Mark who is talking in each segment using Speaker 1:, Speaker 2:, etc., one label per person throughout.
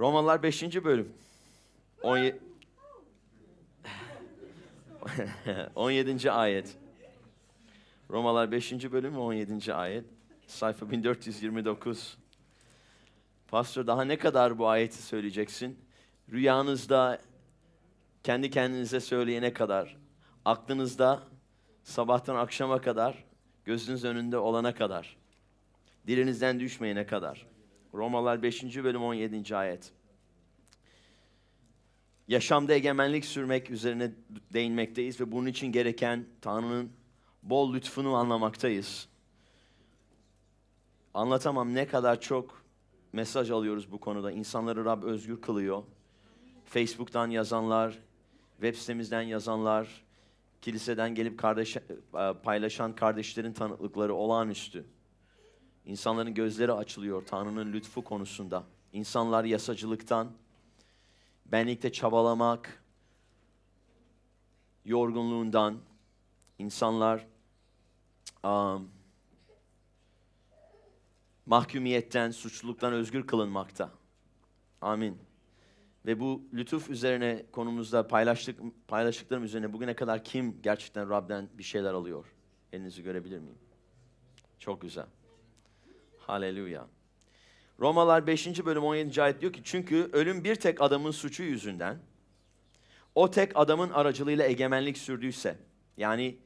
Speaker 1: Romalılar 5. bölüm. 17 17. ayet. Romalılar 5. bölüm ve 17. ayet. Sayfa 1429. Pastor daha ne kadar bu ayeti söyleyeceksin? Rüyanızda kendi kendinize söyleyene kadar, aklınızda sabahtan akşama kadar, gözünüz önünde olana kadar, dilinizden düşmeyene kadar. Romalılar 5. bölüm 17. ayet yaşamda egemenlik sürmek üzerine değinmekteyiz ve bunun için gereken Tanrı'nın bol lütfunu anlamaktayız. Anlatamam ne kadar çok mesaj alıyoruz bu konuda. İnsanları Rab özgür kılıyor. Facebook'tan yazanlar, web sitemizden yazanlar, kiliseden gelip kardeş, e, paylaşan kardeşlerin tanıklıkları olağanüstü. İnsanların gözleri açılıyor Tanrı'nın lütfu konusunda. İnsanlar yasacılıktan, benlikte çabalamak, yorgunluğundan insanlar um, mahkumiyetten, suçluluktan özgür kılınmakta. Amin. Ve bu lütuf üzerine konumuzda paylaştık, paylaştıklarım üzerine bugüne kadar kim gerçekten Rab'den bir şeyler alıyor? Elinizi görebilir miyim? Çok güzel. Haleluya. Romalar 5. bölüm 17. ayet diyor ki çünkü ölüm bir tek adamın suçu yüzünden o tek adamın aracılığıyla egemenlik sürdüyse yani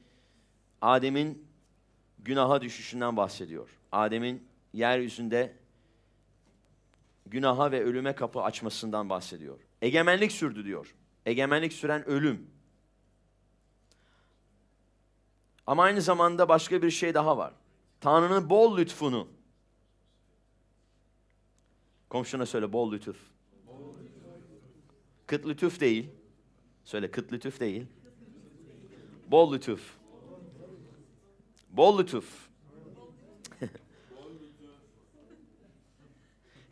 Speaker 1: Adem'in günaha düşüşünden bahsediyor. Adem'in yeryüzünde günaha ve ölüme kapı açmasından bahsediyor. Egemenlik sürdü diyor. Egemenlik süren ölüm. Ama aynı zamanda başka bir şey daha var. Tanrı'nın bol lütfunu Komşuna söyle bol lütuf. Kıt lütuf değil. Söyle kıt lütuf değil. Bol lütuf. Bol lütuf.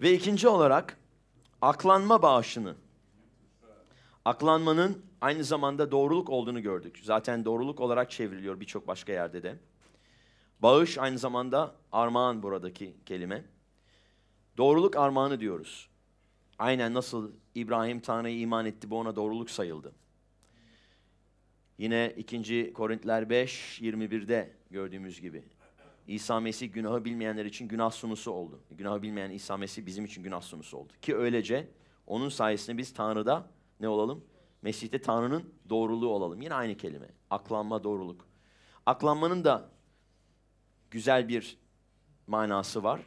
Speaker 1: Ve ikinci olarak aklanma bağışını. Aklanmanın aynı zamanda doğruluk olduğunu gördük. Zaten doğruluk olarak çevriliyor birçok başka yerde de. Bağış aynı zamanda armağan buradaki kelime. Doğruluk armağanı diyoruz. Aynen nasıl İbrahim Tanrı'ya iman etti bu ona doğruluk sayıldı. Yine 2. Korintiler 5, 21'de gördüğümüz gibi. İsa Mesih günahı bilmeyenler için günah sunusu oldu. Günahı bilmeyen İsa Mesih bizim için günah sunusu oldu. Ki öylece onun sayesinde biz Tanrı'da ne olalım? Mesih'te Tanrı'nın doğruluğu olalım. Yine aynı kelime. Aklanma, doğruluk. Aklanmanın da güzel bir manası var.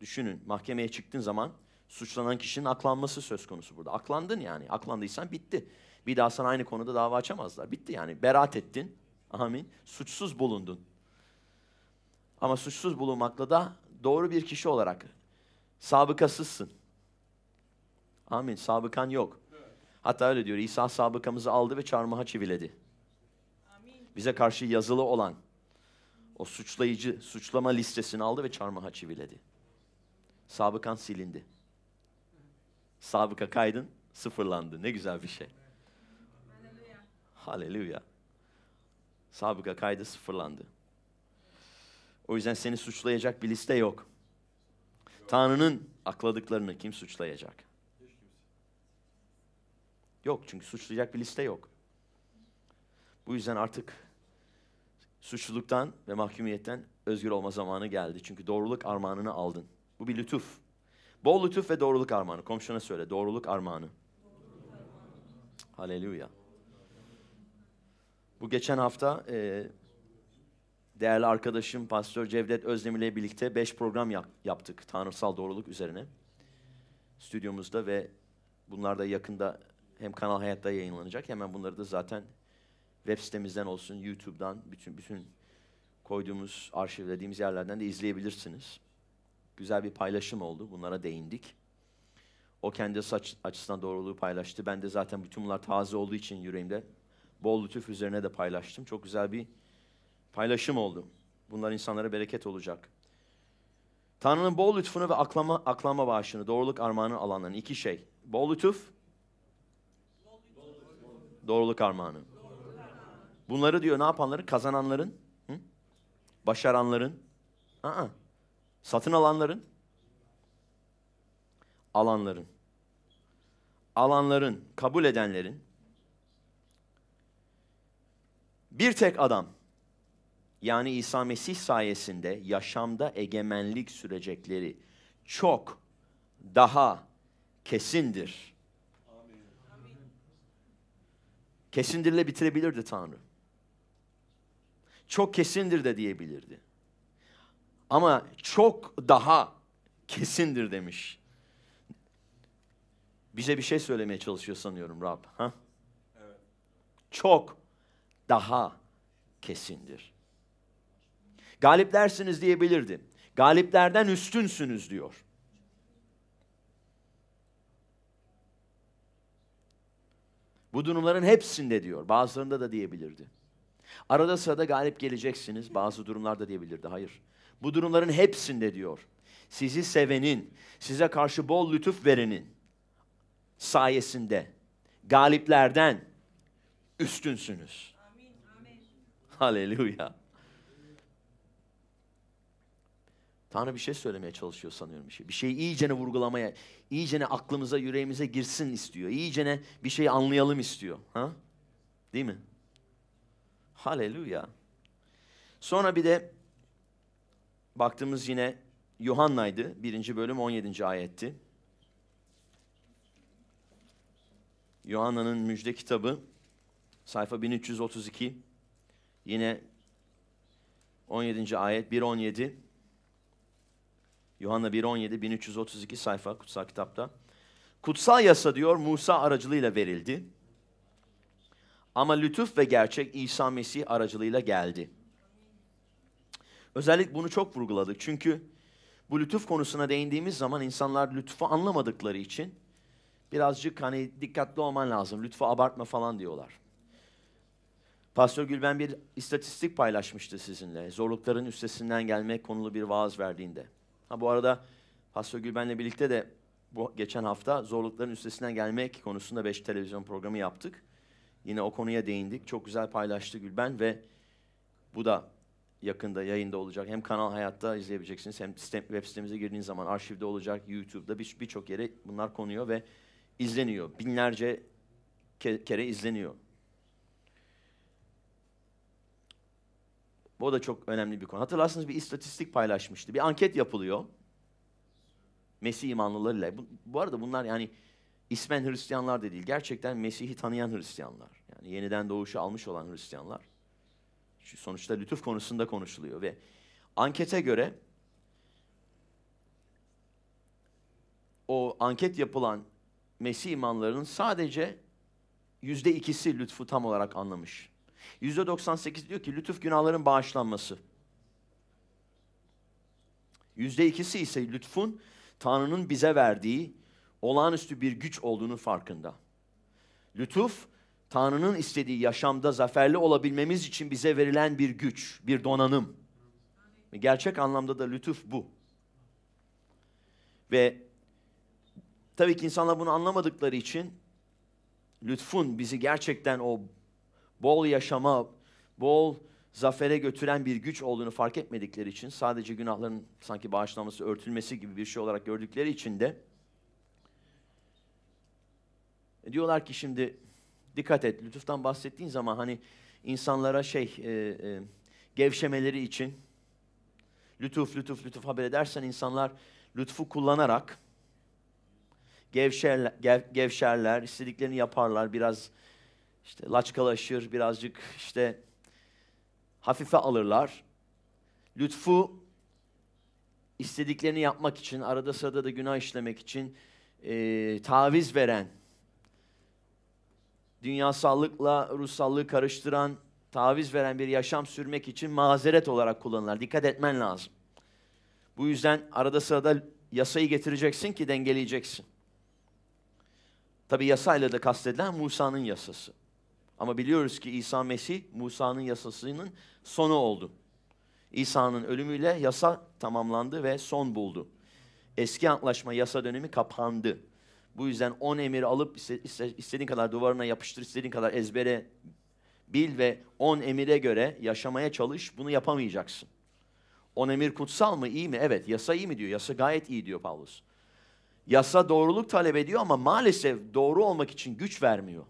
Speaker 1: Düşünün mahkemeye çıktığın zaman suçlanan kişinin aklanması söz konusu burada. Aklandın yani. Aklandıysan bitti. Bir daha sana aynı konuda dava açamazlar. Bitti yani. berat ettin. Amin. Suçsuz bulundun. Ama suçsuz bulunmakla da doğru bir kişi olarak sabıkasızsın. Amin. Sabıkan yok. Hatta öyle diyor. İsa sabıkamızı aldı ve çarmıha çiviledi. Bize karşı yazılı olan o suçlayıcı, suçlama listesini aldı ve çarmıha çiviledi. Sabıkan silindi. Sabıka kaydın sıfırlandı. Ne güzel bir şey. Haleluya. Haleluya. Sabıka kaydı sıfırlandı. O yüzden seni suçlayacak bir liste yok. Tanrı'nın akladıklarını kim suçlayacak? Yok çünkü suçlayacak bir liste yok. Bu yüzden artık suçluluktan ve mahkumiyetten özgür olma zamanı geldi. Çünkü doğruluk armağanını aldın. Bu bir lütuf. Bol lütuf ve doğruluk armağanı. Komşuna söyle. Doğruluk armağanı. Haleluya. Bu geçen hafta e, değerli arkadaşım Pastör Cevdet Özdemir ile birlikte beş program yap, yaptık tanrısal doğruluk üzerine. Stüdyomuzda ve bunlar da yakında hem Kanal Hayat'ta yayınlanacak. Hemen bunları da zaten web sitemizden olsun, YouTube'dan bütün bütün koyduğumuz, arşivlediğimiz yerlerden de izleyebilirsiniz güzel bir paylaşım oldu. Bunlara değindik. O kendi saç açısından doğruluğu paylaştı. Ben de zaten bütün bunlar taze olduğu için yüreğimde bol lütuf üzerine de paylaştım. Çok güzel bir paylaşım oldu. Bunlar insanlara bereket olacak. Tanrı'nın bol lütfunu ve aklama, aklama bağışını, doğruluk armağanı alanların iki şey. Bol lütuf, doğruluk armağanı. Bunları diyor ne yapanların? Kazananların, hı? başaranların. Aa, Satın alanların alanların alanların kabul edenlerin bir tek adam yani İsa Mesih sayesinde yaşamda egemenlik sürecekleri çok daha kesindir. Kesindirle bitirebilirdi Tanrı. Çok kesindir de diyebilirdi ama çok daha kesindir demiş. Bize bir şey söylemeye çalışıyor sanıyorum Rab. Ha? Çok daha kesindir. Galiplersiniz diyebilirdi. Galiplerden üstünsünüz diyor. Bu durumların hepsinde diyor. Bazılarında da diyebilirdi. Arada sırada galip geleceksiniz. Bazı durumlarda diyebilirdi. Hayır. Bu durumların hepsinde diyor. Sizi sevenin, size karşı bol lütuf verenin sayesinde galiplerden üstünsünüz. Amin, amin. Haleluya. Tanrı bir şey söylemeye çalışıyor sanıyorum. Bir şey, bir şeyi iyicene vurgulamaya, iyicene aklımıza, yüreğimize girsin istiyor. İyicene bir şey anlayalım istiyor. Ha? Değil mi? Haleluya. Sonra bir de baktığımız yine Yuhanna'ydı. birinci bölüm 17. ayetti. Yuhanna'nın müjde kitabı sayfa 1332 yine 17. ayet 1.17 Yuhanna 1.17 1332 sayfa kutsal kitapta. Kutsal yasa diyor Musa aracılığıyla verildi. Ama lütuf ve gerçek İsa Mesih aracılığıyla geldi.'' Özellikle bunu çok vurguladık. Çünkü bu lütuf konusuna değindiğimiz zaman insanlar lütfu anlamadıkları için birazcık hani dikkatli olman lazım. Lütfu abartma falan diyorlar. Pastör Gülben bir istatistik paylaşmıştı sizinle. Zorlukların üstesinden gelmek konulu bir vaaz verdiğinde. Ha bu arada Pastör Gülben'le birlikte de bu geçen hafta zorlukların üstesinden gelmek konusunda 5 televizyon programı yaptık. Yine o konuya değindik. Çok güzel paylaştı Gülben ve bu da yakında yayında olacak. Hem Kanal Hayat'ta izleyebileceksiniz hem sistem, web sitemize girdiğiniz zaman arşivde olacak, YouTube'da birçok bir yere bunlar konuyor ve izleniyor. Binlerce ke kere izleniyor. Bu da çok önemli bir konu. Hatırlarsınız bir istatistik paylaşmıştı. Bir anket yapılıyor. Mesih imanlılarıyla. Bu, bu arada bunlar yani ismen Hristiyanlar da değil. Gerçekten Mesih'i tanıyan Hristiyanlar. Yani yeniden doğuşu almış olan Hristiyanlar sonuçta lütuf konusunda konuşuluyor ve ankete göre o anket yapılan Mesih imanlarının sadece yüzde ikisi lütfu tam olarak anlamış. Yüzde 98 diyor ki lütuf günahların bağışlanması. Yüzde ikisi ise lütfun Tanrı'nın bize verdiği olağanüstü bir güç olduğunu farkında. Lütuf Tanrı'nın istediği yaşamda zaferli olabilmemiz için bize verilen bir güç, bir donanım. Gerçek anlamda da lütuf bu. Ve tabii ki insanlar bunu anlamadıkları için lütfun bizi gerçekten o bol yaşama, bol zafere götüren bir güç olduğunu fark etmedikleri için sadece günahların sanki bağışlanması, örtülmesi gibi bir şey olarak gördükleri için de e, diyorlar ki şimdi dikkat et. Lütuftan bahsettiğin zaman hani insanlara şey e, e, gevşemeleri için lütuf lütuf lütuf haber edersen insanlar lütfu kullanarak gevşerler, gev, gevşerler, istediklerini yaparlar, biraz işte laçkalaşır, birazcık işte hafife alırlar. Lütfu istediklerini yapmak için, arada sırada da günah işlemek için e, taviz veren dünyasallıkla ruhsallığı karıştıran, taviz veren bir yaşam sürmek için mazeret olarak kullanırlar. Dikkat etmen lazım. Bu yüzden arada sırada yasayı getireceksin ki dengeleyeceksin. Tabi yasayla da kastedilen Musa'nın yasası. Ama biliyoruz ki İsa Mesih Musa'nın yasasının sonu oldu. İsa'nın ölümüyle yasa tamamlandı ve son buldu. Eski antlaşma yasa dönemi kapandı. Bu yüzden on emiri alıp istediğin kadar duvarına yapıştır, istediğin kadar ezbere bil ve on emire göre yaşamaya çalış. Bunu yapamayacaksın. On emir kutsal mı, iyi mi? Evet, yasa iyi mi diyor. Yasa gayet iyi diyor Paulus. Yasa doğruluk talep ediyor ama maalesef doğru olmak için güç vermiyor.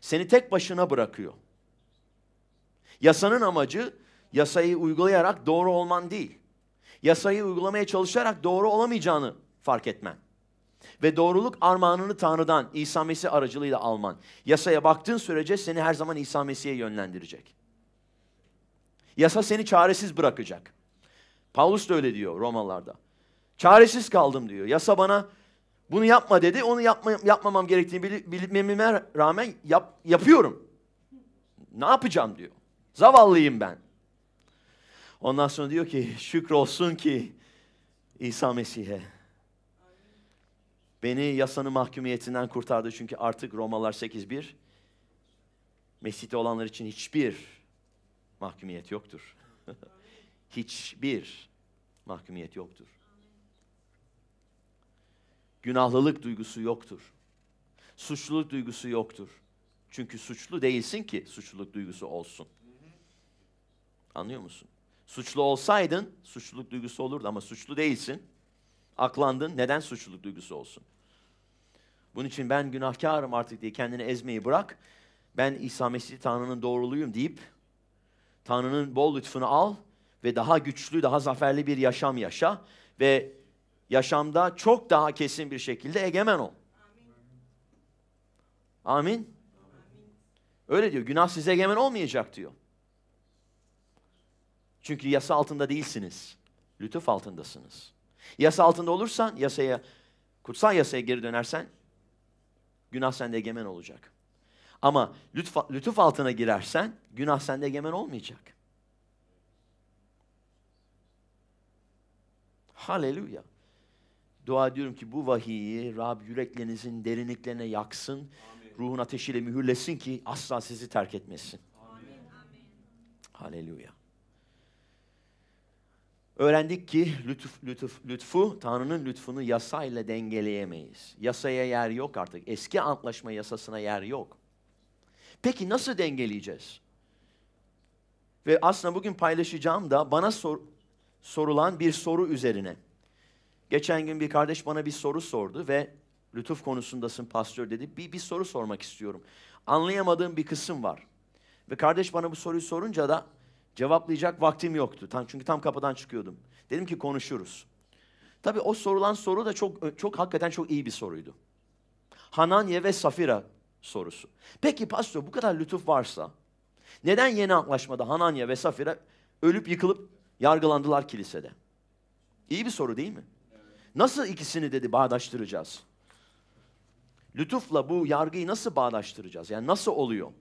Speaker 1: Seni tek başına bırakıyor. Yasanın amacı yasayı uygulayarak doğru olman değil. Yasayı uygulamaya çalışarak doğru olamayacağını fark etmen ve doğruluk armağanını Tanrı'dan İsa Mesih aracılığıyla alman. Yasaya baktığın sürece seni her zaman İsa Mesih'e yönlendirecek. Yasa seni çaresiz bırakacak. Paulus da öyle diyor Romalılarda. Çaresiz kaldım diyor. Yasa bana bunu yapma dedi. Onu yapma, yapmamam gerektiğini bil, rağmen yap, yapıyorum. Ne yapacağım diyor. Zavallıyım ben. Ondan sonra diyor ki şükür olsun ki İsa Mesih'e Beni yasanın mahkumiyetinden kurtardı çünkü artık Romalar 8.1 Mesih'te olanlar için hiçbir mahkumiyet yoktur. hiçbir mahkumiyet yoktur. Günahlılık duygusu yoktur. Suçluluk duygusu yoktur. Çünkü suçlu değilsin ki suçluluk duygusu olsun. Anlıyor musun? Suçlu olsaydın suçluluk duygusu olurdu ama suçlu değilsin. Aklandın neden suçluluk duygusu olsun? Bunun için ben günahkarım artık diye kendini ezmeyi bırak. Ben İsa Mesih Tanrı'nın doğruluğuyum deyip Tanrı'nın bol lütfunu al ve daha güçlü, daha zaferli bir yaşam yaşa ve yaşamda çok daha kesin bir şekilde egemen ol. Amin. Amin. Öyle diyor. Günah size egemen olmayacak diyor. Çünkü yasa altında değilsiniz. Lütuf altındasınız. Yasa altında olursan, yasaya, kutsal yasaya geri dönersen günah sende egemen olacak. Ama lütf, lütuf altına girersen günah sende egemen olmayacak. Haleluya. Dua ediyorum ki bu vahiyi Rab yüreklerinizin derinliklerine yaksın. Amin. Ruhun ateşiyle mühürlesin ki asla sizi terk etmesin. Amin. Haleluya. Öğrendik ki lütuf, lütuf, lütfu, Tanrı'nın lütfunu yasayla dengeleyemeyiz. Yasaya yer yok artık. Eski antlaşma yasasına yer yok. Peki nasıl dengeleyeceğiz? Ve aslında bugün paylaşacağım da bana sor, sorulan bir soru üzerine. Geçen gün bir kardeş bana bir soru sordu ve lütuf konusundasın pastör dedi. Bir, bir soru sormak istiyorum. Anlayamadığım bir kısım var. Ve kardeş bana bu soruyu sorunca da Cevaplayacak vaktim yoktu. Tam, çünkü tam kapıdan çıkıyordum. Dedim ki konuşuruz. Tabii o sorulan soru da çok, çok hakikaten çok iyi bir soruydu. Hananya ve Safira sorusu. Peki pastor bu kadar lütuf varsa neden yeni antlaşmada Hananya ve Safira ölüp yıkılıp yargılandılar kilisede? İyi bir soru değil mi? Nasıl ikisini dedi bağdaştıracağız? Lütufla bu yargıyı nasıl bağdaştıracağız? Yani nasıl oluyor?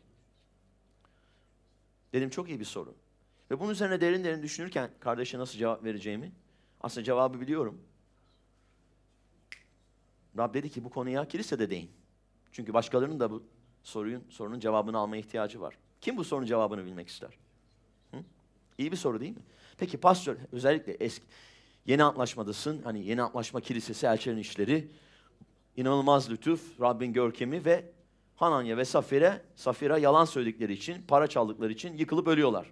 Speaker 1: Dedim çok iyi bir soru. Ve bunun üzerine derin derin düşünürken kardeşe nasıl cevap vereceğimi, aslında cevabı biliyorum. Rab dedi ki bu konuya kilisede değin Çünkü başkalarının da bu sorunun, sorunun cevabını almaya ihtiyacı var. Kim bu sorunun cevabını bilmek ister? Hı? İyi bir soru değil mi? Peki pastör özellikle eski yeni antlaşmadasın. Hani yeni antlaşma kilisesi elçilerin işleri. inanılmaz lütuf, Rabbin görkemi ve Hananya ve Safire, Safira yalan söyledikleri için, para çaldıkları için yıkılıp ölüyorlar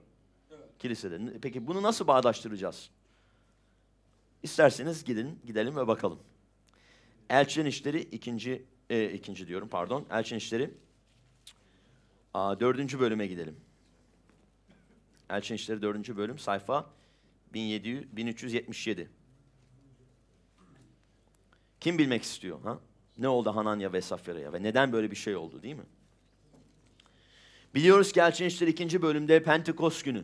Speaker 1: kilisede. Peki bunu nasıl bağdaştıracağız? İsterseniz gidin, gidelim ve bakalım. Elçinin işleri ikinci, e, ikinci diyorum pardon. Elçinin işleri a, dördüncü bölüme gidelim. Elçinin işleri dördüncü bölüm sayfa 1700, 1377. Kim bilmek istiyor? Ha? Ne oldu Hananya ve Safira'ya ve neden böyle bir şey oldu değil mi? Biliyoruz ki Elçin İşleri ikinci bölümde Pentekost günü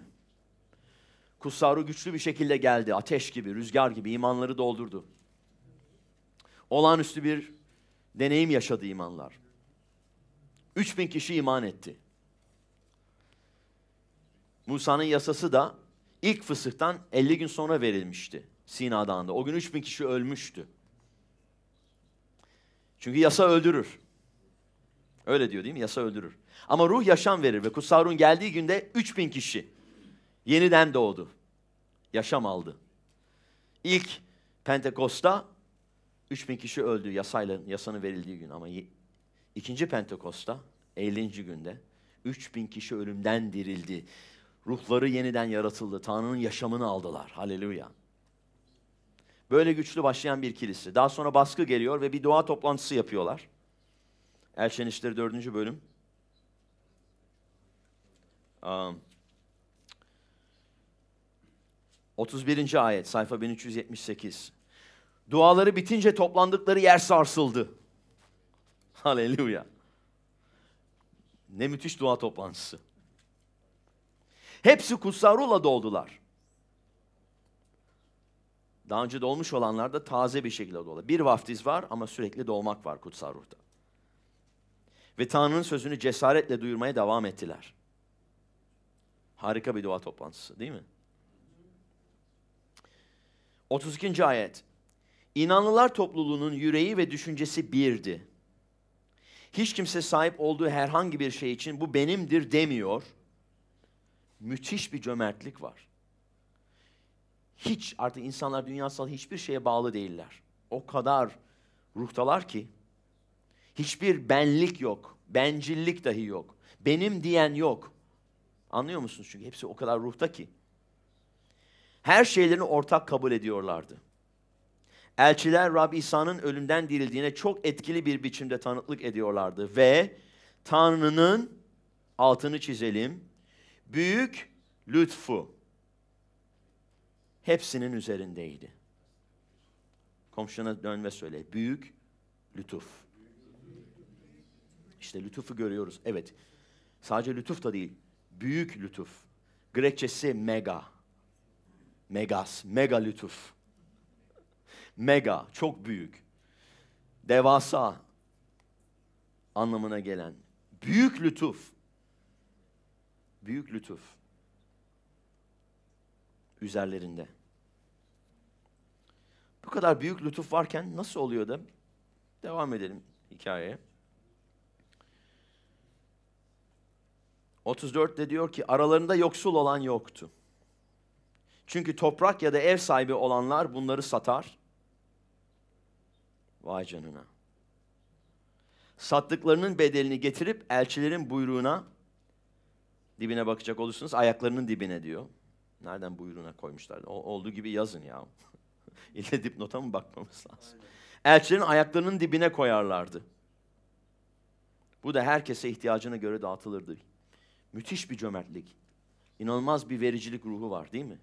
Speaker 1: Kusaru güçlü bir şekilde geldi. Ateş gibi, rüzgar gibi imanları doldurdu. Olağanüstü bir deneyim yaşadı imanlar. 3000 kişi iman etti. Musa'nın yasası da ilk fısıhtan 50 gün sonra verilmişti Sina Dağı'nda. O gün 3000 kişi ölmüştü. Çünkü yasa öldürür. Öyle diyor değil mi? Yasa öldürür. Ama ruh yaşam verir ve Kusarun geldiği günde 3000 kişi yeniden doğdu. Yaşam aldı. İlk Pentekos'ta 3000 kişi öldü yasayla, yasanın verildiği gün ama ikinci Pentekos'ta 50. günde 3000 kişi ölümden dirildi. Ruhları yeniden yaratıldı. Tanrı'nın yaşamını aldılar. Haleluya. Böyle güçlü başlayan bir kilise. Daha sonra baskı geliyor ve bir dua toplantısı yapıyorlar. Elçen İşleri 4. bölüm. Um, 31. ayet sayfa 1378. Duaları bitince toplandıkları yer sarsıldı. Haleluya. Ne müthiş dua toplantısı. Hepsi kutsal kutsarula doldular. Daha önce dolmuş olanlar da taze bir şekilde dolu. Bir vaftiz var ama sürekli dolmak var kutsal ruhta. Ve Tanrı'nın sözünü cesaretle duyurmaya devam ettiler. Harika bir dua toplantısı değil mi? 32. ayet. İnanlılar topluluğunun yüreği ve düşüncesi birdi. Hiç kimse sahip olduğu herhangi bir şey için bu benimdir demiyor. Müthiş bir cömertlik var. Hiç artık insanlar dünyasal hiçbir şeye bağlı değiller. O kadar ruhtalar ki hiçbir benlik yok. Bencillik dahi yok. Benim diyen yok. Anlıyor musunuz? Çünkü hepsi o kadar ruhta ki her şeylerini ortak kabul ediyorlardı. Elçiler Rab İsa'nın ölümden dirildiğine çok etkili bir biçimde tanıklık ediyorlardı ve Tanrı'nın altını çizelim büyük lütfu hepsinin üzerindeydi. Komşuna dön ve söyle. Büyük lütuf. İşte lütufu görüyoruz. Evet. Sadece lütuf da değil. Büyük lütuf. Grekçesi mega. Megas, mega lütuf. Mega, çok büyük. Devasa anlamına gelen. Büyük lütuf. Büyük lütuf. Üzerlerinde. Bu kadar büyük lütuf varken nasıl oluyor da? Devam edelim hikayeye. 34 de diyor ki aralarında yoksul olan yoktu. Çünkü toprak ya da ev sahibi olanlar bunları satar. Vay canına. Sattıklarının bedelini getirip elçilerin buyruğuna dibine bakacak olursunuz ayaklarının dibine diyor. Nereden buyruğuna koymuşlar? O, olduğu gibi yazın ya. İle dipnota mı bakmamız lazım? Elçilerin ayaklarının dibine koyarlardı. Bu da herkese ihtiyacına göre dağıtılırdı. Müthiş bir cömertlik. İnanılmaz bir vericilik ruhu var değil mi?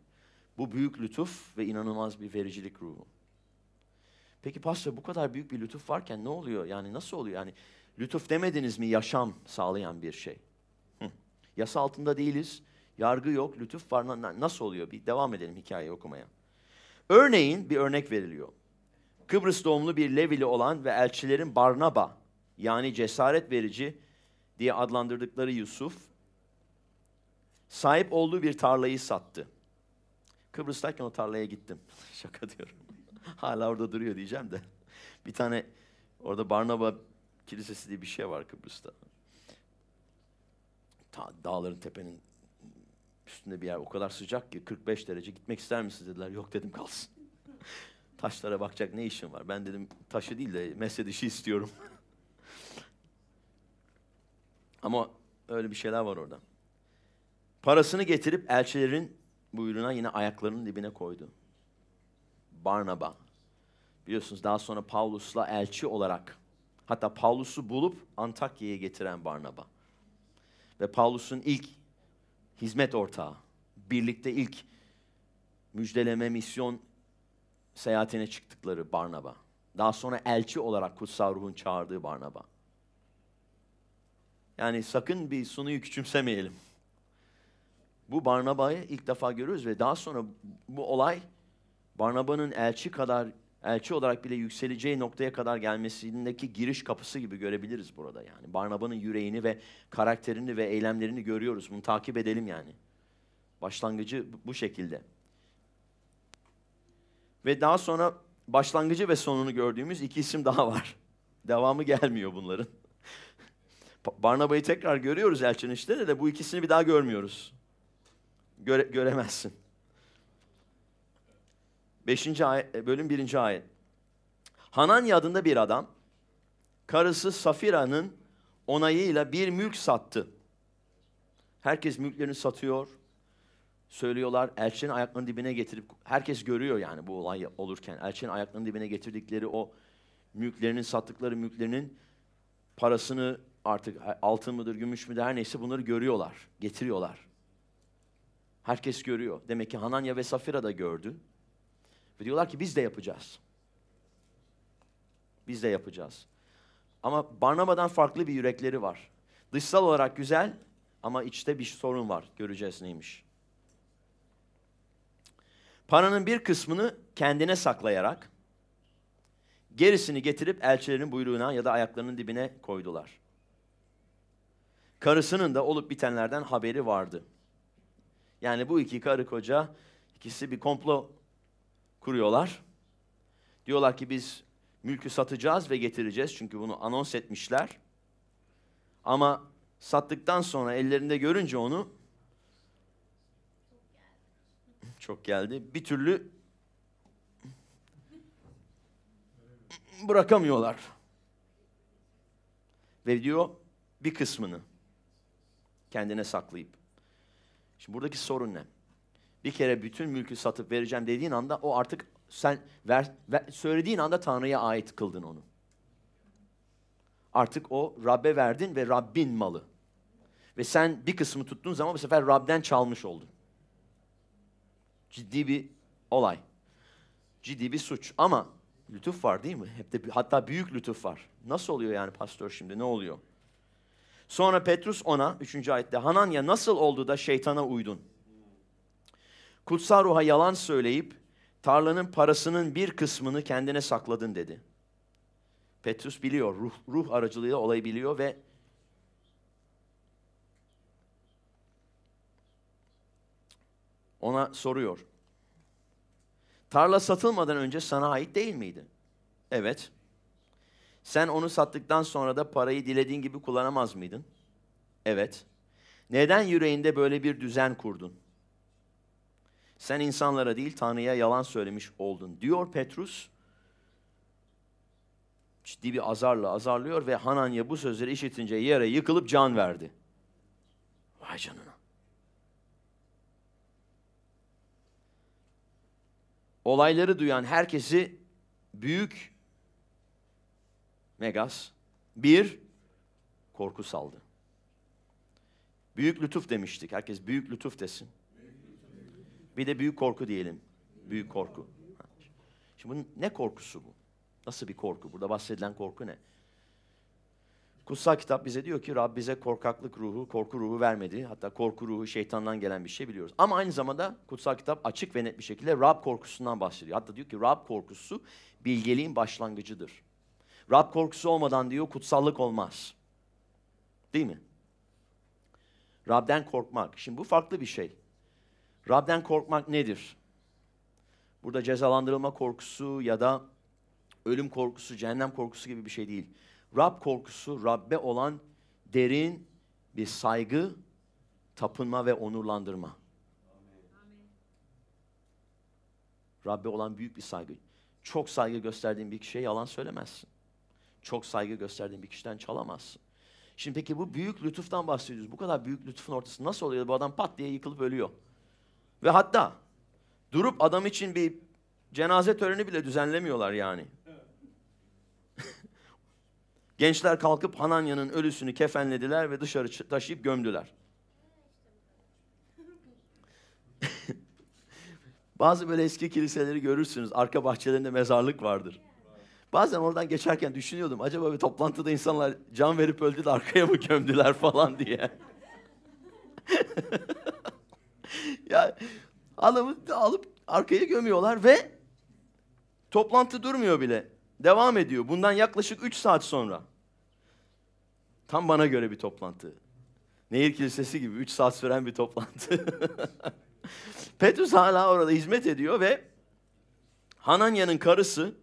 Speaker 1: Bu büyük lütuf ve inanılmaz bir vericilik ruhu. Peki pastor bu kadar büyük bir lütuf varken ne oluyor? Yani nasıl oluyor? Yani lütuf demediniz mi yaşam sağlayan bir şey? Hı. Yasa altında değiliz. Yargı yok, lütuf var. Nasıl oluyor? Bir devam edelim hikayeyi okumaya. Örneğin bir örnek veriliyor. Kıbrıs doğumlu bir Levili olan ve elçilerin Barnaba yani cesaret verici diye adlandırdıkları Yusuf sahip olduğu bir tarlayı sattı. Kıbrıs'tayken o tarlaya gittim. Şaka diyorum. Hala orada duruyor diyeceğim de. Bir tane orada Barnaba Kilisesi diye bir şey var Kıbrıs'ta. Ta, dağların tepenin üstünde bir yer o kadar sıcak ki 45 derece gitmek ister misiniz dediler. Yok dedim kalsın. Taşlara bakacak ne işin var? Ben dedim taşı değil de mesle dişi istiyorum. Ama öyle bir şeyler var orada. Parasını getirip elçilerin buyruğuna yine ayaklarının dibine koydu. Barnaba. Biliyorsunuz daha sonra Paulus'la elçi olarak hatta Paulus'u bulup Antakya'ya getiren Barnaba. Ve Paulus'un ilk hizmet ortağı. Birlikte ilk müjdeleme misyon seyahatine çıktıkları Barnaba. Daha sonra elçi olarak Kutsal Ruh'un çağırdığı Barnaba. Yani sakın bir sunuyu küçümsemeyelim. Bu Barnaba'yı ilk defa görüyoruz ve daha sonra bu olay Barnaba'nın elçi kadar elçi olarak bile yükseleceği noktaya kadar gelmesindeki giriş kapısı gibi görebiliriz burada yani. Barnaba'nın yüreğini ve karakterini ve eylemlerini görüyoruz. Bunu takip edelim yani. Başlangıcı bu şekilde. Ve daha sonra başlangıcı ve sonunu gördüğümüz iki isim daha var. Devamı gelmiyor bunların. Barnaba'yı tekrar görüyoruz elçinin işte de bu ikisini bir daha görmüyoruz göre, göremezsin. Beşinci Ayet, bölüm birinci ayet. Hanan adında bir adam karısı Safira'nın onayıyla bir mülk sattı. Herkes mülklerini satıyor. Söylüyorlar elçinin ayaklarının dibine getirip herkes görüyor yani bu olay olurken elçinin ayaklarının dibine getirdikleri o mülklerinin sattıkları mülklerinin parasını artık altın mıdır gümüş müdür her neyse bunları görüyorlar, getiriyorlar. Herkes görüyor. Demek ki Hananya ve Safira da gördü. Ve diyorlar ki biz de yapacağız. Biz de yapacağız. Ama Barnaba'dan farklı bir yürekleri var. Dışsal olarak güzel ama içte bir sorun var. Göreceğiz neymiş. Paranın bir kısmını kendine saklayarak gerisini getirip elçilerin buyruğuna ya da ayaklarının dibine koydular. Karısının da olup bitenlerden haberi vardı. Yani bu iki karı koca ikisi bir komplo kuruyorlar. Diyorlar ki biz mülkü satacağız ve getireceğiz çünkü bunu anons etmişler. Ama sattıktan sonra ellerinde görünce onu çok geldi. Bir türlü bırakamıyorlar. Ve diyor bir kısmını kendine saklayıp Şimdi buradaki sorun ne? Bir kere bütün mülkü satıp vereceğim dediğin anda o artık sen ver, ver, söylediğin anda Tanrı'ya ait kıldın onu. Artık o Rab'be verdin ve Rabbin malı. Ve sen bir kısmı tuttuğun zaman bu sefer Rab'den çalmış oldun. Ciddi bir olay. Ciddi bir suç. Ama lütuf var değil mi? Hep de, hatta büyük lütuf var. Nasıl oluyor yani pastör şimdi? Ne oluyor? Sonra Petrus ona, 3. ayette, Hananya nasıl oldu da şeytana uydun? Kutsal ruha yalan söyleyip tarlanın parasının bir kısmını kendine sakladın dedi. Petrus biliyor, ruh, ruh aracılığıyla olayı biliyor ve ona soruyor. Tarla satılmadan önce sana ait değil miydi? Evet. Sen onu sattıktan sonra da parayı dilediğin gibi kullanamaz mıydın? Evet. Neden yüreğinde böyle bir düzen kurdun? Sen insanlara değil Tanrı'ya yalan söylemiş oldun diyor Petrus. Ciddi bir azarla azarlıyor ve Hananya bu sözleri işitince yere yıkılıp can verdi. Vay canına. Olayları duyan herkesi büyük Megas bir korku saldı. Büyük lütuf demiştik. Herkes büyük lütuf desin. Bir de büyük korku diyelim. Büyük korku. Şimdi bunun ne korkusu bu? Nasıl bir korku? Burada bahsedilen korku ne? Kutsal kitap bize diyor ki Rab bize korkaklık ruhu, korku ruhu vermedi. Hatta korku ruhu şeytandan gelen bir şey biliyoruz. Ama aynı zamanda kutsal kitap açık ve net bir şekilde Rab korkusundan bahsediyor. Hatta diyor ki Rab korkusu bilgeliğin başlangıcıdır. Rab korkusu olmadan diyor kutsallık olmaz. Değil mi? Rab'den korkmak. Şimdi bu farklı bir şey. Rab'den korkmak nedir? Burada cezalandırılma korkusu ya da ölüm korkusu, cehennem korkusu gibi bir şey değil. Rab korkusu, Rabbe olan derin bir saygı, tapınma ve onurlandırma. Rabbe olan büyük bir saygı. Çok saygı gösterdiğin bir kişiye yalan söylemezsin çok saygı gösterdiğin bir kişiden çalamazsın. Şimdi peki bu büyük lütuftan bahsediyoruz. Bu kadar büyük lütufun ortası nasıl oluyor? Bu adam pat diye yıkılıp ölüyor. Ve hatta durup adam için bir cenaze töreni bile düzenlemiyorlar yani. Gençler kalkıp Hananya'nın ölüsünü kefenlediler ve dışarı taşıyıp gömdüler. Bazı böyle eski kiliseleri görürsünüz. Arka bahçelerinde mezarlık vardır. Bazen oradan geçerken düşünüyordum. Acaba bir toplantıda insanlar can verip öldü de arkaya mı gömdüler falan diye. ya adamı alıp arkaya gömüyorlar ve toplantı durmuyor bile. Devam ediyor. Bundan yaklaşık 3 saat sonra. Tam bana göre bir toplantı. Nehir Kilisesi gibi 3 saat süren bir toplantı. Petrus hala orada hizmet ediyor ve Hananya'nın karısı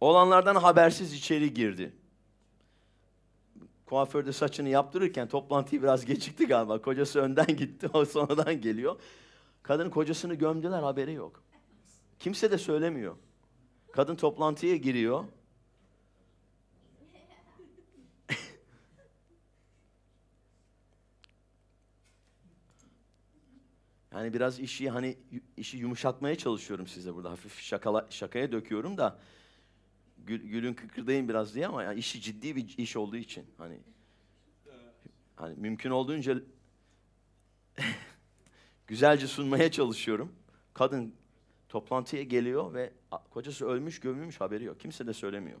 Speaker 1: Olanlardan habersiz içeri girdi. Kuaförde saçını yaptırırken toplantı biraz gecikti galiba. Kocası önden gitti, o sonradan geliyor. Kadın kocasını gömdüler, haberi yok. Kimse de söylemiyor. Kadın toplantıya giriyor. yani biraz işi hani işi yumuşatmaya çalışıyorum size burada. Hafif şakala, şakaya döküyorum da gül, gülün kıkırdayın biraz diye ama yani işi ciddi bir iş olduğu için hani hani mümkün olduğunca güzelce sunmaya çalışıyorum. Kadın toplantıya geliyor ve kocası ölmüş gömülmüş haberi yok. Kimse de söylemiyor.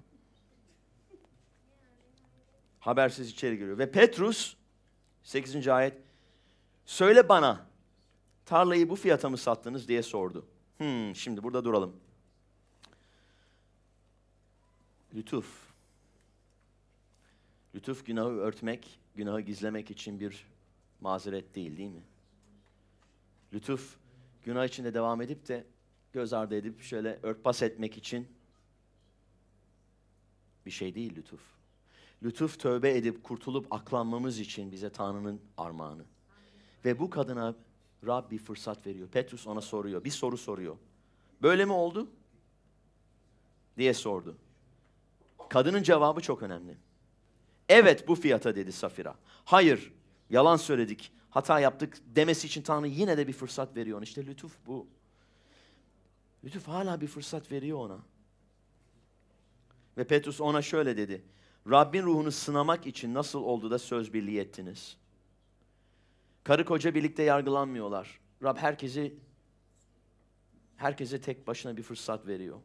Speaker 1: Habersiz içeri giriyor. Ve Petrus 8. ayet Söyle bana tarlayı bu fiyata mı sattınız diye sordu. Hmm, şimdi burada duralım lütuf. Lütuf günahı örtmek, günahı gizlemek için bir mazeret değil değil mi? Lütuf günah içinde devam edip de göz ardı edip şöyle örtbas etmek için bir şey değil lütuf. Lütuf tövbe edip kurtulup aklanmamız için bize Tanrı'nın armağanı. Ve bu kadına Rab bir fırsat veriyor. Petrus ona soruyor. Bir soru soruyor. Böyle mi oldu? diye sordu. Kadının cevabı çok önemli. Evet bu fiyata dedi Safira. Hayır yalan söyledik, hata yaptık demesi için Tanrı yine de bir fırsat veriyor ona. İşte lütuf bu. Lütuf hala bir fırsat veriyor ona. Ve Petrus ona şöyle dedi. Rabbin ruhunu sınamak için nasıl oldu da söz birliği ettiniz? Karı koca birlikte yargılanmıyorlar. Rab herkesi herkese tek başına bir fırsat veriyor.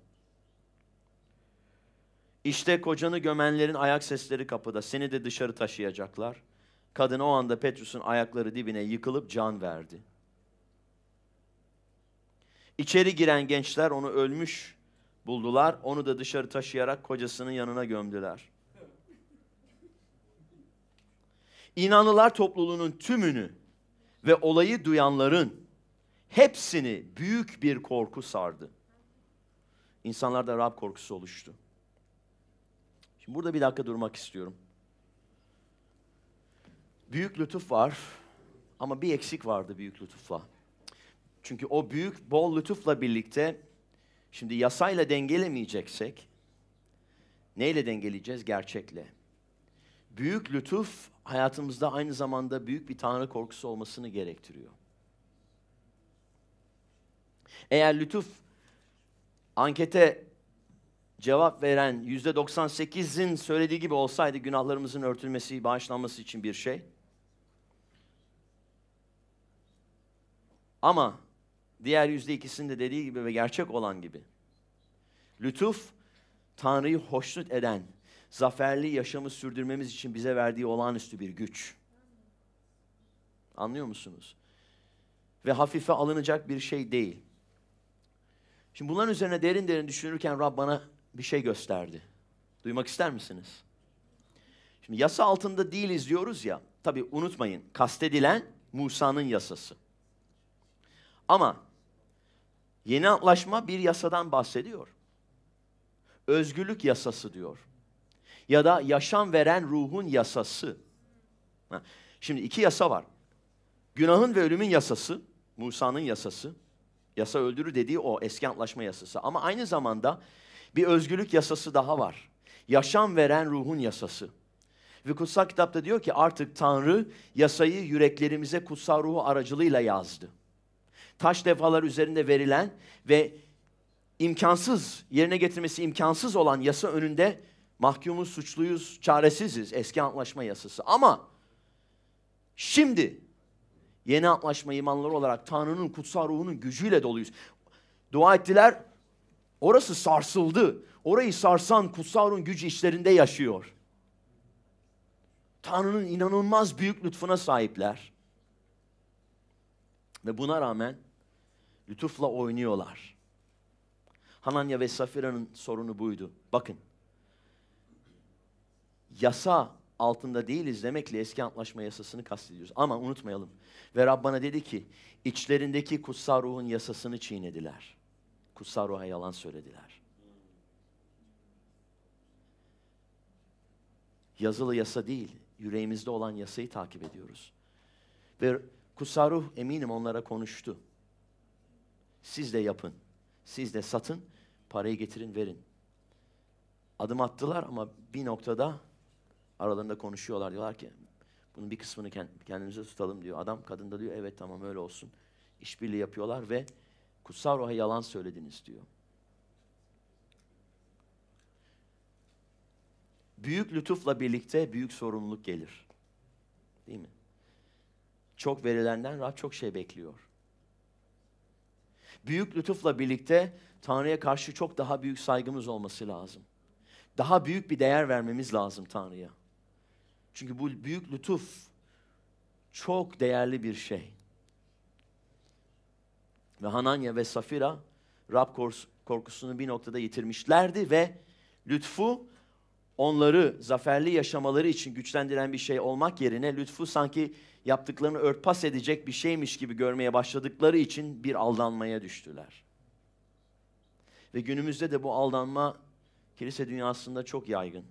Speaker 1: İşte kocanı gömenlerin ayak sesleri kapıda. Seni de dışarı taşıyacaklar. Kadın o anda Petrus'un ayakları dibine yıkılıp can verdi. İçeri giren gençler onu ölmüş buldular. Onu da dışarı taşıyarak kocasının yanına gömdüler. İnanılar topluluğunun tümünü ve olayı duyanların hepsini büyük bir korku sardı. İnsanlarda Rab korkusu oluştu. Şimdi burada bir dakika durmak istiyorum. Büyük lütuf var ama bir eksik vardı büyük lütufla. Çünkü o büyük bol lütufla birlikte şimdi yasayla dengelemeyeceksek neyle dengeleyeceğiz? Gerçekle. Büyük lütuf hayatımızda aynı zamanda büyük bir tanrı korkusu olmasını gerektiriyor. Eğer lütuf ankete cevap veren %98'in söylediği gibi olsaydı günahlarımızın örtülmesi, bağışlanması için bir şey. Ama diğer %2'sinde dediği gibi ve gerçek olan gibi. Lütuf, Tanrı'yı hoşnut eden, zaferli yaşamı sürdürmemiz için bize verdiği olağanüstü bir güç. Anlıyor musunuz? Ve hafife alınacak bir şey değil. Şimdi bunların üzerine derin derin düşünürken Rab bana bir şey gösterdi. Duymak ister misiniz? Şimdi yasa altında değiliz diyoruz ya. Tabi unutmayın kastedilen Musa'nın yasası. Ama yeni antlaşma bir yasadan bahsediyor. Özgürlük yasası diyor. Ya da yaşam veren ruhun yasası. Şimdi iki yasa var. Günahın ve ölümün yasası, Musa'nın yasası. Yasa öldürür dediği o eski antlaşma yasası. Ama aynı zamanda bir özgürlük yasası daha var. Yaşam veren ruhun yasası. Ve kutsal kitapta diyor ki artık Tanrı yasayı yüreklerimize kutsal ruhu aracılığıyla yazdı. Taş defalar üzerinde verilen ve imkansız, yerine getirmesi imkansız olan yasa önünde mahkumuz, suçluyuz, çaresiziz eski antlaşma yasası. Ama şimdi yeni antlaşma imanları olarak Tanrı'nın kutsal ruhunun gücüyle doluyuz. Dua ettiler, Orası sarsıldı. Orayı sarsan kutsal ruhun gücü içlerinde yaşıyor. Tanrı'nın inanılmaz büyük lütfuna sahipler. Ve buna rağmen lütufla oynuyorlar. Hananya ve Safira'nın sorunu buydu. Bakın. Yasa altında değiliz demekle eski antlaşma yasasını kastediyoruz. Ama unutmayalım. Ve Rabbana dedi ki içlerindeki kutsal ruhun yasasını çiğnediler kutsal ruha yalan söylediler. Yazılı yasa değil, yüreğimizde olan yasayı takip ediyoruz. Ve kutsal ruh eminim onlara konuştu. Siz de yapın, siz de satın, parayı getirin, verin. Adım attılar ama bir noktada aralarında konuşuyorlar. Diyorlar ki bunun bir kısmını kendimize tutalım diyor. Adam kadın da diyor evet tamam öyle olsun. İşbirliği yapıyorlar ve Kutsal ruha yalan söylediniz diyor. Büyük lütufla birlikte büyük sorumluluk gelir. Değil mi? Çok verilenden Rab çok şey bekliyor. Büyük lütufla birlikte Tanrı'ya karşı çok daha büyük saygımız olması lazım. Daha büyük bir değer vermemiz lazım Tanrı'ya. Çünkü bu büyük lütuf çok değerli bir şey ve Hananya ve Safira Rab korkusunu bir noktada yitirmişlerdi ve lütfu onları zaferli yaşamaları için güçlendiren bir şey olmak yerine lütfu sanki yaptıklarını örtbas edecek bir şeymiş gibi görmeye başladıkları için bir aldanmaya düştüler. Ve günümüzde de bu aldanma kilise dünyasında çok yaygın.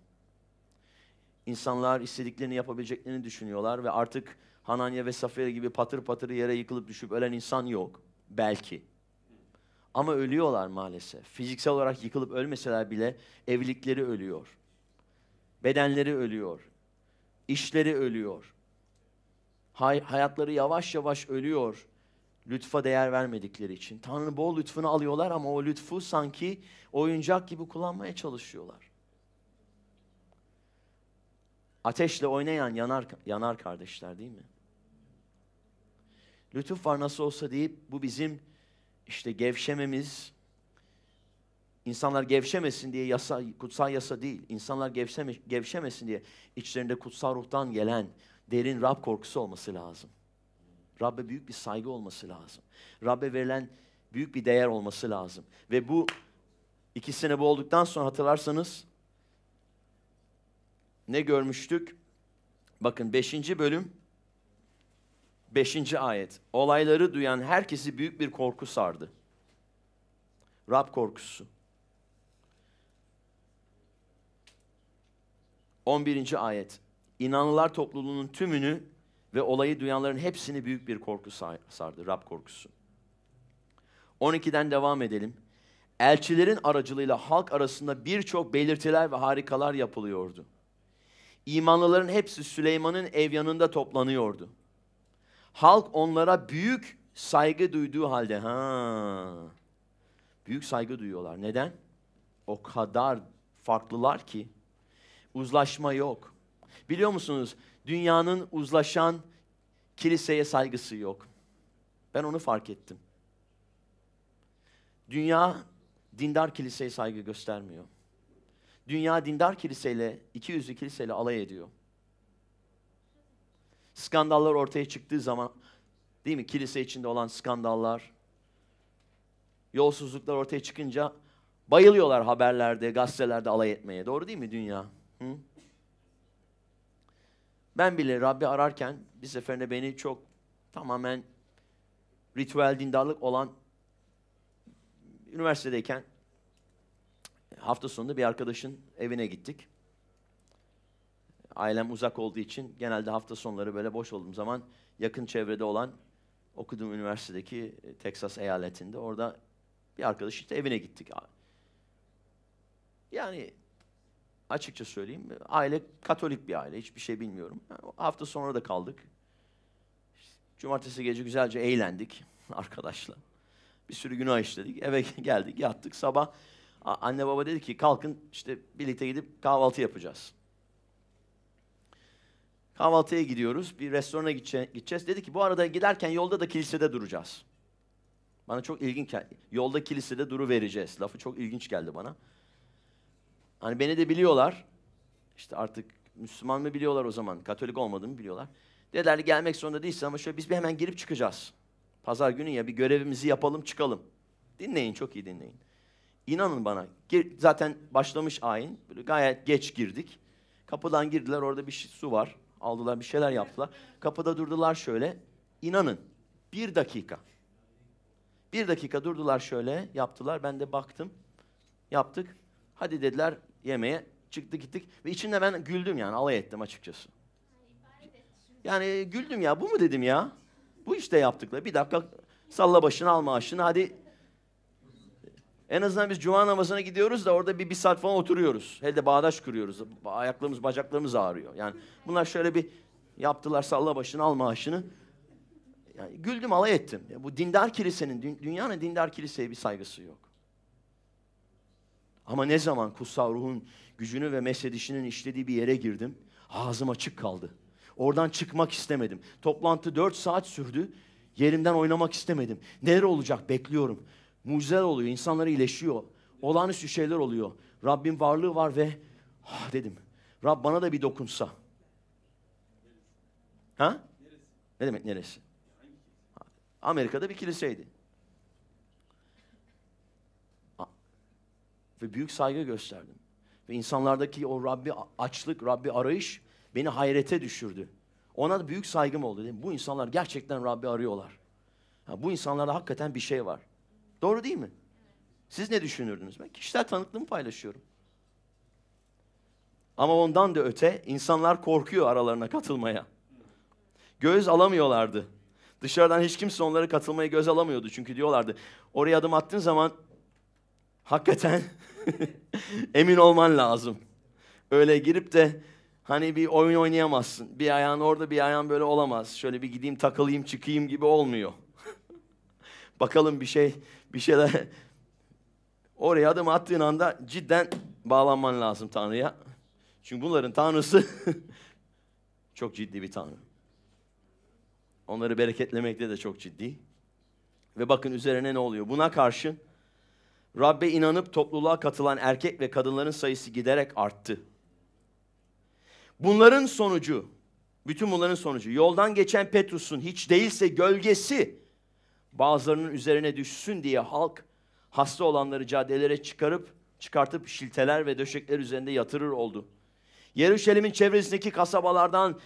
Speaker 1: İnsanlar istediklerini yapabileceklerini düşünüyorlar ve artık Hananya ve Safira gibi patır patır yere yıkılıp düşüp ölen insan yok. Belki. Ama ölüyorlar maalesef. Fiziksel olarak yıkılıp ölmeseler bile evlilikleri ölüyor. Bedenleri ölüyor. İşleri ölüyor. Hay hayatları yavaş yavaş ölüyor. Lütfa değer vermedikleri için. Tanrı bol lütfunu alıyorlar ama o lütfu sanki oyuncak gibi kullanmaya çalışıyorlar. Ateşle oynayan yanar, yanar kardeşler değil mi? lütuf var nasıl olsa deyip bu bizim işte gevşememiz, İnsanlar gevşemesin diye yasa, kutsal yasa değil. İnsanlar gevşeme, gevşemesin diye içlerinde kutsal ruhtan gelen derin Rab korkusu olması lazım. Rabbe büyük bir saygı olması lazım. Rabbe verilen büyük bir değer olması lazım. Ve bu ikisine bu olduktan sonra hatırlarsanız ne görmüştük? Bakın beşinci bölüm 5. ayet. Olayları duyan herkesi büyük bir korku sardı. Rab korkusu. 11. ayet. İnanlılar topluluğunun tümünü ve olayı duyanların hepsini büyük bir korku sardı. Rab korkusu. 12'den devam edelim. Elçilerin aracılığıyla halk arasında birçok belirtiler ve harikalar yapılıyordu. İmanlıların hepsi Süleyman'ın ev yanında toplanıyordu. Halk onlara büyük saygı duyduğu halde ha büyük saygı duyuyorlar. Neden? O kadar farklılar ki uzlaşma yok. Biliyor musunuz? Dünyanın uzlaşan kiliseye saygısı yok. Ben onu fark ettim. Dünya dindar kiliseye saygı göstermiyor. Dünya dindar kiliseyle, iki yüzlü kiliseyle alay ediyor. Skandallar ortaya çıktığı zaman, değil mi? Kilise içinde olan skandallar, yolsuzluklar ortaya çıkınca bayılıyorlar haberlerde, gazetelerde alay etmeye. Doğru değil mi dünya? Hı? Ben bile Rabbi ararken bir seferinde beni çok tamamen ritüel dindarlık olan üniversitedeyken hafta sonunda bir arkadaşın evine gittik ailem uzak olduğu için genelde hafta sonları böyle boş olduğum zaman yakın çevrede olan okuduğum üniversitedeki e, Texas eyaletinde orada bir arkadaş işte evine gittik. Yani açıkça söyleyeyim aile Katolik bir aile hiçbir şey bilmiyorum. Yani hafta sonra da kaldık. Cumartesi gece güzelce eğlendik arkadaşla. Bir sürü günah işledik. Eve geldik, yattık. Sabah anne baba dedi ki kalkın işte birlikte gidip kahvaltı yapacağız. Kahvaltıya gidiyoruz. Bir restorana gideceğiz. Dedi ki bu arada giderken yolda da kilisede duracağız. Bana çok ilginç geldi. Yolda kilisede duru vereceğiz. Lafı çok ilginç geldi bana. Hani beni de biliyorlar. İşte artık Müslüman mı biliyorlar o zaman? Katolik olmadığımı biliyorlar. Dediler gelmek zorunda değilsin ama şöyle biz bir hemen girip çıkacağız. Pazar günü ya bir görevimizi yapalım çıkalım. Dinleyin çok iyi dinleyin. İnanın bana gir, zaten başlamış ayin. Böyle gayet geç girdik. Kapıdan girdiler orada bir şey, su var aldılar bir şeyler yaptılar. Kapıda durdular şöyle. İnanın bir dakika. Bir dakika durdular şöyle yaptılar. Ben de baktım. Yaptık. Hadi dediler yemeğe. Çıktı gittik. Ve içinde ben güldüm yani alay ettim açıkçası. Yani güldüm ya bu mu dedim ya. Bu işte yaptıkları. Bir dakika salla başını alma aşını hadi en azından biz cuma namazına gidiyoruz da orada bir, bir saat falan oturuyoruz. Hele de bağdaş kuruyoruz. Ayaklarımız, bacaklarımız ağrıyor. Yani bunlar şöyle bir yaptılar salla başını al maaşını. Yani güldüm alay ettim. Ya bu dindar kilisenin, dünyanın dindar kiliseye bir saygısı yok. Ama ne zaman kutsal ruhun gücünü ve mesedişinin işlediği bir yere girdim. Ağzım açık kaldı. Oradan çıkmak istemedim. Toplantı dört saat sürdü. Yerimden oynamak istemedim. Neler olacak bekliyorum. Mucizeler oluyor, insanlar iyileşiyor. Olağanüstü şeyler oluyor. Rabbin varlığı var ve ah dedim. Rab bana da bir dokunsa. Ha? Ne demek neresi? Amerika'da bir kiliseydi. Ve büyük saygı gösterdim. Ve insanlardaki o Rabbi açlık, Rabbi arayış beni hayrete düşürdü. Ona da büyük saygım oldu. Dedim, bu insanlar gerçekten Rabbi arıyorlar. Ha, bu insanlarda hakikaten bir şey var. Doğru değil mi? Siz ne düşünürdünüz? Ben kişisel tanıklığımı paylaşıyorum. Ama ondan da öte insanlar korkuyor aralarına katılmaya. Göz alamıyorlardı. Dışarıdan hiç kimse onlara katılmayı göz alamıyordu. Çünkü diyorlardı oraya adım attığın zaman hakikaten emin olman lazım. Öyle girip de hani bir oyun oynayamazsın. Bir ayağın orada bir ayağın böyle olamaz. Şöyle bir gideyim takılayım çıkayım gibi olmuyor. Bakalım bir şey, bir şeyler. Oraya adım attığın anda cidden bağlanman lazım Tanrı'ya. Çünkü bunların Tanrısı çok ciddi bir Tanrı. Onları bereketlemekte de çok ciddi. Ve bakın üzerine ne oluyor. Buna karşın Rabbe inanıp topluluğa katılan erkek ve kadınların sayısı giderek arttı. Bunların sonucu, bütün bunların sonucu yoldan geçen Petrus'un hiç değilse gölgesi bazılarının üzerine düşsün diye halk hasta olanları caddelere çıkarıp çıkartıp şilteler ve döşekler üzerinde yatırır oldu. Yerüşalim'in çevresindeki kasabalardan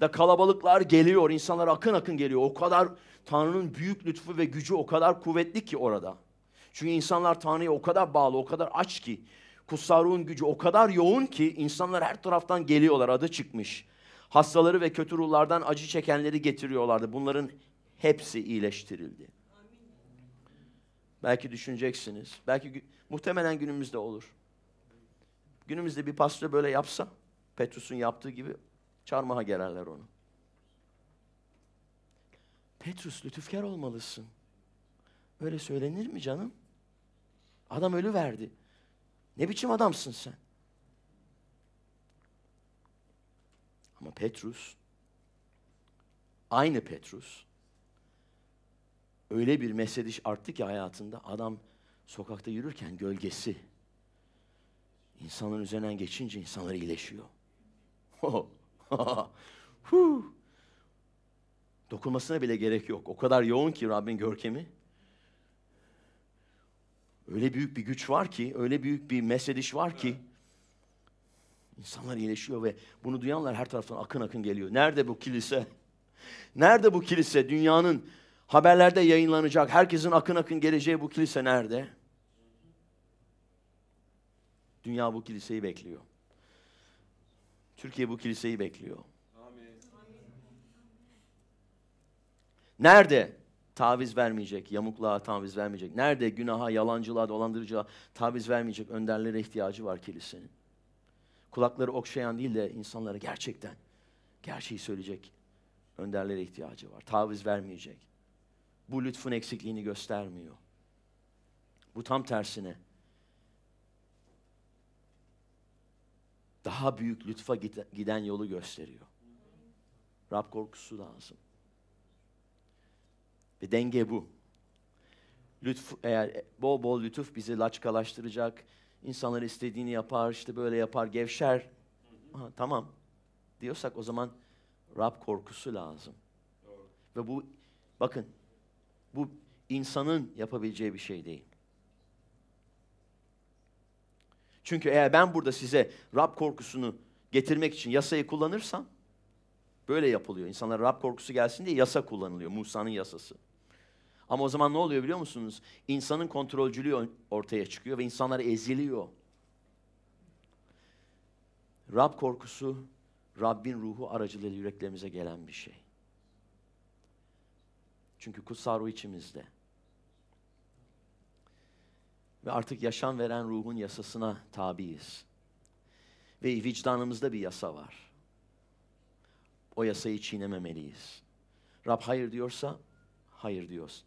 Speaker 1: da kalabalıklar geliyor. insanlar akın akın geliyor. O kadar Tanrı'nın büyük lütfu ve gücü o kadar kuvvetli ki orada. Çünkü insanlar Tanrı'ya o kadar bağlı, o kadar aç ki. Kutsal ruhun gücü o kadar yoğun ki insanlar her taraftan geliyorlar. Adı çıkmış. Hastaları ve kötü ruhlardan acı çekenleri getiriyorlardı. Bunların hepsi iyileştirildi. Belki düşüneceksiniz. Belki muhtemelen günümüzde olur. Günümüzde bir pastör böyle yapsa, Petrus'un yaptığı gibi çarmıha gelerler onu. Petrus lütufkar olmalısın. Öyle söylenir mi canım? Adam ölü verdi. Ne biçim adamsın sen? Ama Petrus, aynı Petrus, öyle bir mesediş arttı ki hayatında adam sokakta yürürken gölgesi insanın üzerinden geçince insanlar iyileşiyor. Oh. Dokunmasına bile gerek yok. O kadar yoğun ki Rabbin görkemi. Öyle büyük bir güç var ki, öyle büyük bir mesediş var ki insanlar iyileşiyor ve bunu duyanlar her taraftan akın akın geliyor. Nerede bu kilise? Nerede bu kilise? Dünyanın Haberlerde yayınlanacak. Herkesin akın akın geleceği bu kilise nerede? Dünya bu kiliseyi bekliyor. Türkiye bu kiliseyi bekliyor. Nerede taviz vermeyecek, yamukluğa taviz vermeyecek? Nerede günaha, yalancılığa, dolandırıcılığa taviz vermeyecek önderlere ihtiyacı var kilisenin? Kulakları okşayan değil de insanlara gerçekten gerçeği söyleyecek önderlere ihtiyacı var. Taviz vermeyecek bu lütfun eksikliğini göstermiyor. Bu tam tersine. Daha büyük lütfa giden yolu gösteriyor. Rab korkusu lazım. Ve denge bu. Lütf, eğer bol bol lütuf bizi laçkalaştıracak, insanlar istediğini yapar, işte böyle yapar, gevşer. Ha, tamam diyorsak o zaman Rab korkusu lazım. Doğru. Ve bu bakın bu insanın yapabileceği bir şey değil. Çünkü eğer ben burada size Rab korkusunu getirmek için yasayı kullanırsam böyle yapılıyor. İnsanlar Rab korkusu gelsin diye yasa kullanılıyor. Musa'nın yasası. Ama o zaman ne oluyor biliyor musunuz? İnsanın kontrolcülüğü ortaya çıkıyor ve insanlar eziliyor. Rab korkusu Rabbin ruhu aracılığıyla yüreklerimize gelen bir şey. Çünkü kutsal ruh içimizde. Ve artık yaşam veren ruhun yasasına tabiiz. Ve vicdanımızda bir yasa var. O yasayı çiğnememeliyiz. Rab hayır diyorsa hayır diyoruz.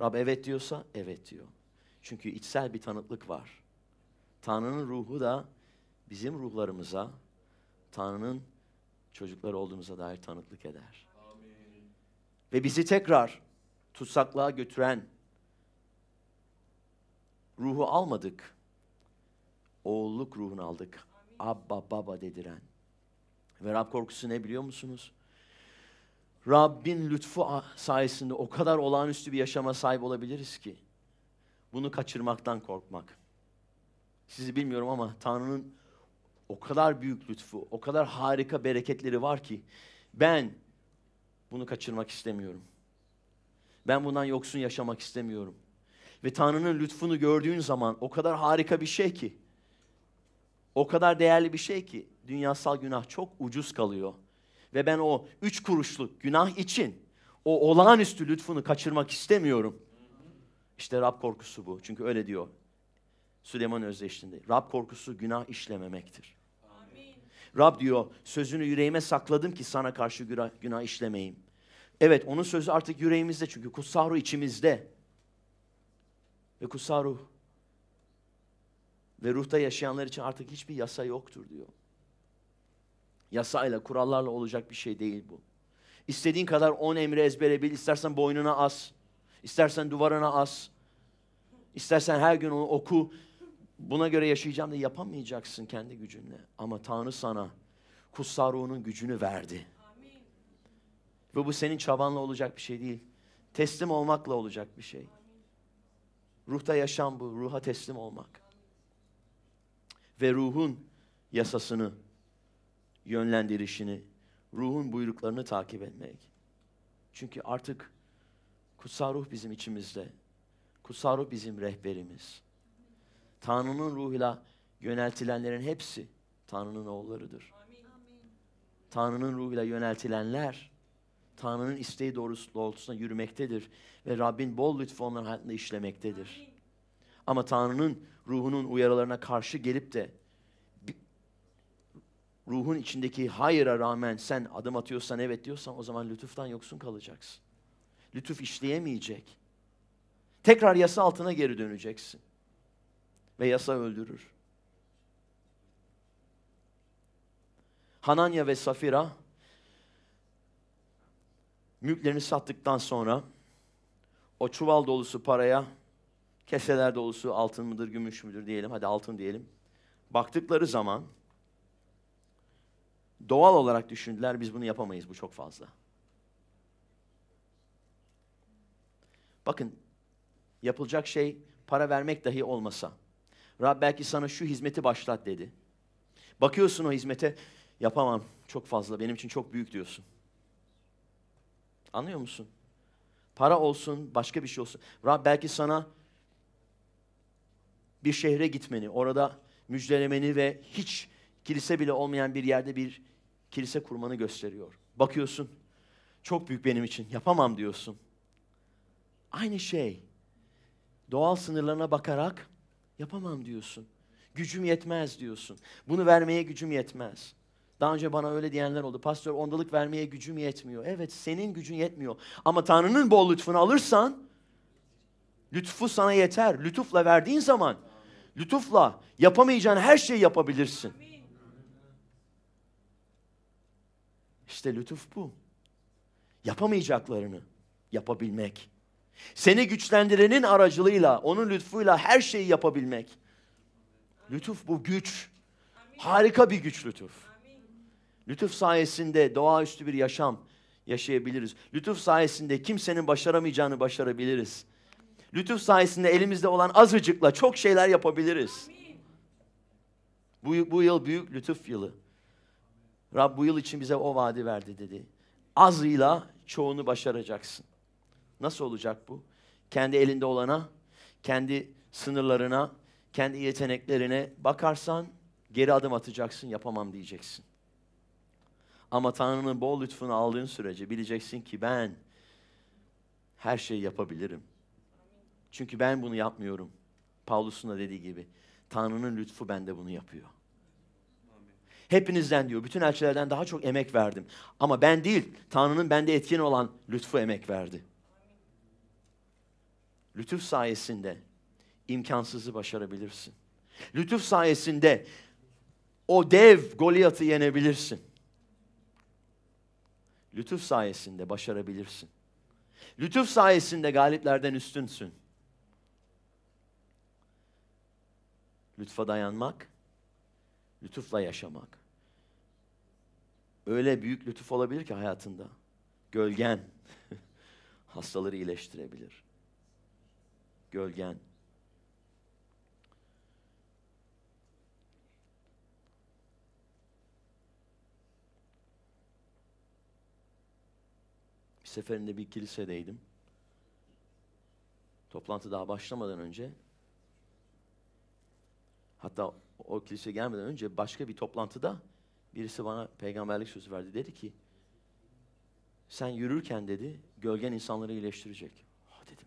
Speaker 1: Rab evet diyorsa evet diyor. Çünkü içsel bir tanıklık var. Tanrı'nın ruhu da bizim ruhlarımıza Tanrı'nın çocukları olduğumuza dair tanıklık eder ve bizi tekrar tutsaklığa götüren ruhu almadık. Oğulluk ruhunu aldık. Abba baba dediren. Ve Rab korkusu ne biliyor musunuz? Rabbin lütfu sayesinde o kadar olağanüstü bir yaşama sahip olabiliriz ki bunu kaçırmaktan korkmak. Sizi bilmiyorum ama Tanrı'nın o kadar büyük lütfu, o kadar harika bereketleri var ki ben bunu kaçırmak istemiyorum. Ben bundan yoksun yaşamak istemiyorum. Ve Tanrı'nın lütfunu gördüğün zaman o kadar harika bir şey ki, o kadar değerli bir şey ki dünyasal günah çok ucuz kalıyor. Ve ben o üç kuruşluk günah için o olağanüstü lütfunu kaçırmak istemiyorum. İşte Rab korkusu bu. Çünkü öyle diyor Süleyman Özdeşli'nde. Rab korkusu günah işlememektir. Amin. Rab diyor sözünü yüreğime sakladım ki sana karşı günah, işlemeyim. Evet onun sözü artık yüreğimizde çünkü kutsal ruh içimizde. Ve kutsal ruh ve ruhta yaşayanlar için artık hiçbir yasa yoktur diyor. Yasayla, kurallarla olacak bir şey değil bu. İstediğin kadar on emri ezbere bil, istersen boynuna as, istersen duvarına as, istersen her gün onu oku, buna göre yaşayacağım da yapamayacaksın kendi gücünle. Ama Tanrı sana kutsal ruhunun gücünü verdi. Ve bu senin çabanla olacak bir şey değil. Teslim olmakla olacak bir şey. Ruhta yaşam bu, ruha teslim olmak. Ve ruhun yasasını, yönlendirişini, ruhun buyruklarını takip etmek. Çünkü artık kutsal ruh bizim içimizde. Kutsal ruh bizim rehberimiz. Tanrı'nın ruhuyla yöneltilenlerin hepsi Tanrı'nın oğullarıdır. Tanrı'nın ruhuyla yöneltilenler Tanrı'nın isteği doğrusu doğrultusunda yürümektedir. Ve Rabbin bol lütfu onların hayatında işlemektedir. Ama Tanrı'nın ruhunun uyarılarına karşı gelip de ruhun içindeki hayıra rağmen sen adım atıyorsan evet diyorsan o zaman lütuftan yoksun kalacaksın. Lütuf işleyemeyecek. Tekrar yasa altına geri döneceksin. Ve yasa öldürür. Hananya ve Safira mülklerini sattıktan sonra o çuval dolusu paraya keseler dolusu altın mıdır, gümüş müdür diyelim. Hadi altın diyelim. Baktıkları zaman doğal olarak düşündüler biz bunu yapamayız bu çok fazla. Bakın yapılacak şey para vermek dahi olmasa. Rab belki sana şu hizmeti başlat dedi. Bakıyorsun o hizmete yapamam çok fazla benim için çok büyük diyorsun. Anlıyor musun? Para olsun, başka bir şey olsun. Rab belki sana bir şehre gitmeni, orada müjdelemeni ve hiç kilise bile olmayan bir yerde bir kilise kurmanı gösteriyor. Bakıyorsun, çok büyük benim için, yapamam diyorsun. Aynı şey, doğal sınırlarına bakarak yapamam diyorsun. Gücüm yetmez diyorsun. Bunu vermeye gücüm yetmez. Daha önce bana öyle diyenler oldu. Pastör ondalık vermeye gücüm yetmiyor. Evet senin gücün yetmiyor. Ama Tanrı'nın bol lütfunu alırsan lütfu sana yeter. Lütufla verdiğin zaman lütufla yapamayacağın her şeyi yapabilirsin. İşte lütuf bu. Yapamayacaklarını yapabilmek. Seni güçlendirenin aracılığıyla, onun lütfuyla her şeyi yapabilmek. Lütuf bu güç. Harika bir güç lütuf. Lütuf sayesinde doğaüstü bir yaşam yaşayabiliriz. Lütuf sayesinde kimsenin başaramayacağını başarabiliriz. Lütuf sayesinde elimizde olan azıcıkla çok şeyler yapabiliriz. Bu, bu yıl büyük lütuf yılı. Rab bu yıl için bize o vaadi verdi dedi. Azıyla çoğunu başaracaksın. Nasıl olacak bu? Kendi elinde olana, kendi sınırlarına, kendi yeteneklerine bakarsan geri adım atacaksın, yapamam diyeceksin. Ama Tanrı'nın bol lütfunu aldığın sürece bileceksin ki ben her şeyi yapabilirim. Çünkü ben bunu yapmıyorum. Pavlus'un da dediği gibi. Tanrı'nın lütfu bende bunu yapıyor. Hepinizden diyor, bütün elçilerden daha çok emek verdim. Ama ben değil, Tanrı'nın bende etkin olan lütfu emek verdi. Lütuf sayesinde imkansızı başarabilirsin. Lütuf sayesinde o dev Goliath'ı yenebilirsin. Lütuf sayesinde başarabilirsin. Lütuf sayesinde galiplerden üstünsün. Lütfa dayanmak, lütufla yaşamak. Öyle büyük lütuf olabilir ki hayatında. Gölgen hastaları iyileştirebilir. Gölgen seferinde bir kilisedeydim. Toplantı daha başlamadan önce hatta o kilise gelmeden önce başka bir toplantıda birisi bana peygamberlik sözü verdi. Dedi ki sen yürürken dedi gölgen insanları iyileştirecek. Ha ah, dedim.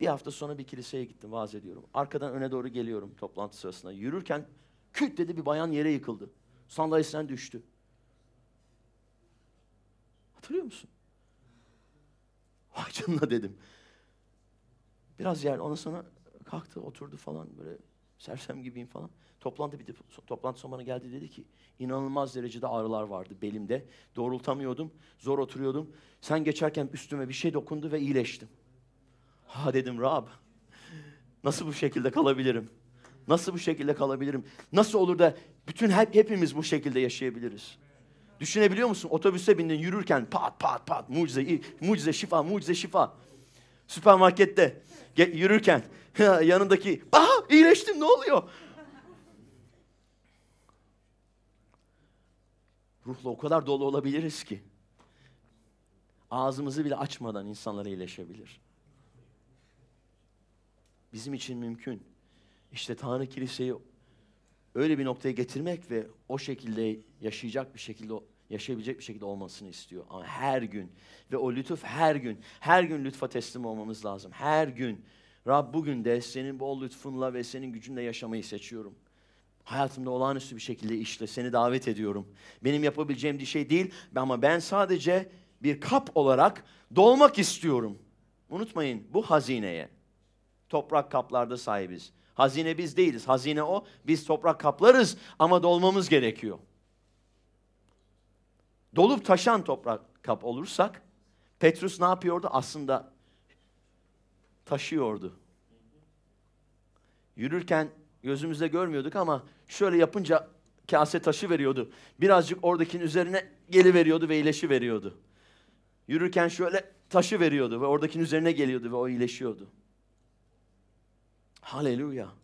Speaker 1: Bir hafta sonra bir kiliseye gittim vaaz ediyorum. Arkadan öne doğru geliyorum toplantı sırasında. Yürürken küt dedi bir bayan yere yıkıldı. Sandalyesinden düştü. Hatırlıyor musun? Vay canına dedim. Biraz yer ondan sonra kalktı oturdu falan böyle sersem gibiyim falan. Toplantı bitti. Toplantı sonuna geldi dedi ki inanılmaz derecede ağrılar vardı belimde. Doğrultamıyordum. Zor oturuyordum. Sen geçerken üstüme bir şey dokundu ve iyileştim. Ha dedim Rab. Nasıl bu şekilde kalabilirim? Nasıl bu şekilde kalabilirim? Nasıl olur da bütün hep, hepimiz bu şekilde yaşayabiliriz? Düşünebiliyor musun? Otobüse bindin yürürken pat pat pat mucize, mucize şifa, mucize şifa. Süpermarkette yürürken yanındaki aha iyileştim ne oluyor? Ruhla o kadar dolu olabiliriz ki ağzımızı bile açmadan insanlara iyileşebilir. Bizim için mümkün. İşte Tanrı kiliseyi öyle bir noktaya getirmek ve o şekilde yaşayacak bir şekilde yaşayabilecek bir şekilde olmasını istiyor. Ama her gün ve o lütuf her gün, her gün lütfa teslim olmamız lazım. Her gün Rab bugün de senin bol lütfunla ve senin gücünle yaşamayı seçiyorum. Hayatımda olağanüstü bir şekilde işle seni davet ediyorum. Benim yapabileceğim bir şey değil ama ben sadece bir kap olarak dolmak istiyorum. Unutmayın bu hazineye. Toprak kaplarda sahibiz. Hazine biz değiliz. Hazine o. Biz toprak kaplarız ama dolmamız gerekiyor. Dolup taşan toprak kap olursak Petrus ne yapıyordu? Aslında taşıyordu. Yürürken gözümüzde görmüyorduk ama şöyle yapınca kase taşı veriyordu. Birazcık oradakinin üzerine geli veriyordu ve iyileşi veriyordu. Yürürken şöyle taşı veriyordu ve oradakinin üzerine geliyordu ve o iyileşiyordu. Hallelujah